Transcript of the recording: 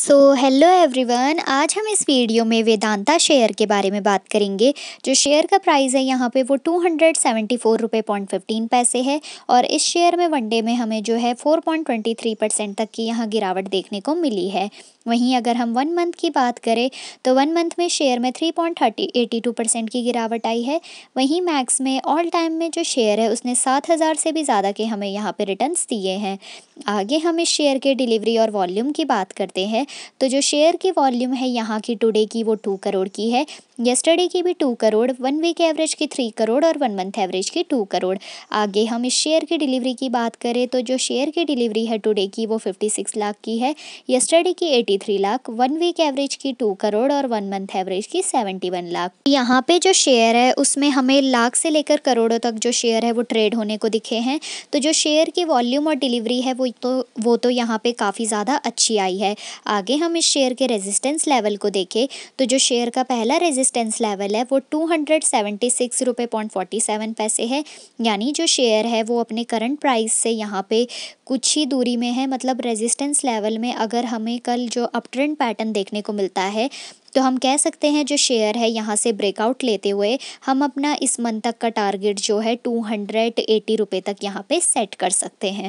so hello everyone आज हम इस वीडियो में वेदांता शेयर के बारे में बात करेंगे जो शेयर का प्राइस है यहाँ पे वो टू हंड्रेड सेवेंटी फोर रुपये पॉइंट फिफ्टीन पैसे है और इस शेयर में वनडे में हमें जो है four point twenty three percent तक की यहाँ गिरावट देखने को मिली है वहीं अगर हम वन मंथ की बात करें तो वन मंथ में शेयर में three point thirty eighty two percent की गिरावट आई है वहीं मैक्स में ऑल टाइम में जो शेयर है उसने सात हज़ार से भी ज़्यादा के हमें यहाँ पर रिटर्न दिए हैं आगे हम इस शेयर के डिलीवरी और वॉल्यूम की बात करते हैं तो जो शेयर की वॉल्यूम है यहाँ की टुडे की वो टू करोड़ की है येस्टरडे की भी two crore one week average की थ्री करोड़ और वन मंथ एवरेज की टू करोड़ आगे हम इस शेयर की डिलीवरी की बात करें तो जो शेयर की डिलीवरी है टुडे की वो फिफ्टी सिक्स लाख की है येस्टरडे की eighty three lakh one week average की टू करोड़ और वन मंथ एवरेज की सेवेंटी वन लाख यहाँ पे जो शेयर है उसमें हमें लाख से लेकर करोड़ों तक जो शेयर है वो ट्रेड होने को दिखे हैं तो जो शेयर की वॉल्यूम और डिलीवरी है वो तो वो तो यहाँ पे काफ़ी ज़्यादा अच्छी आई है आगे हम इस शेयर के रेजिस्टेंस लेवल को देखें तो जो शेयर का पहला रेजिस्टेंस लेवल है वो टू हंड्रेड सेवेंटी सिक्स रुपये पॉइंट फोर्टी सेवन पैसे है यानी जो शेयर है वो अपने करंट प्राइस से यहाँ पे कुछ ही दूरी में है मतलब रेजिस्टेंस लेवल में अगर हमें कल जो अप ट्रेंड पैटर्न देखने को मिलता है तो हम कह सकते हैं जो शेयर है यहाँ से ब्रेकआउट लेते हुए हम अपना इस मंथ तक का टारगेट जो है टू हंड्रेड एटी रुपये तक यहाँ पे सेट कर सकते हैं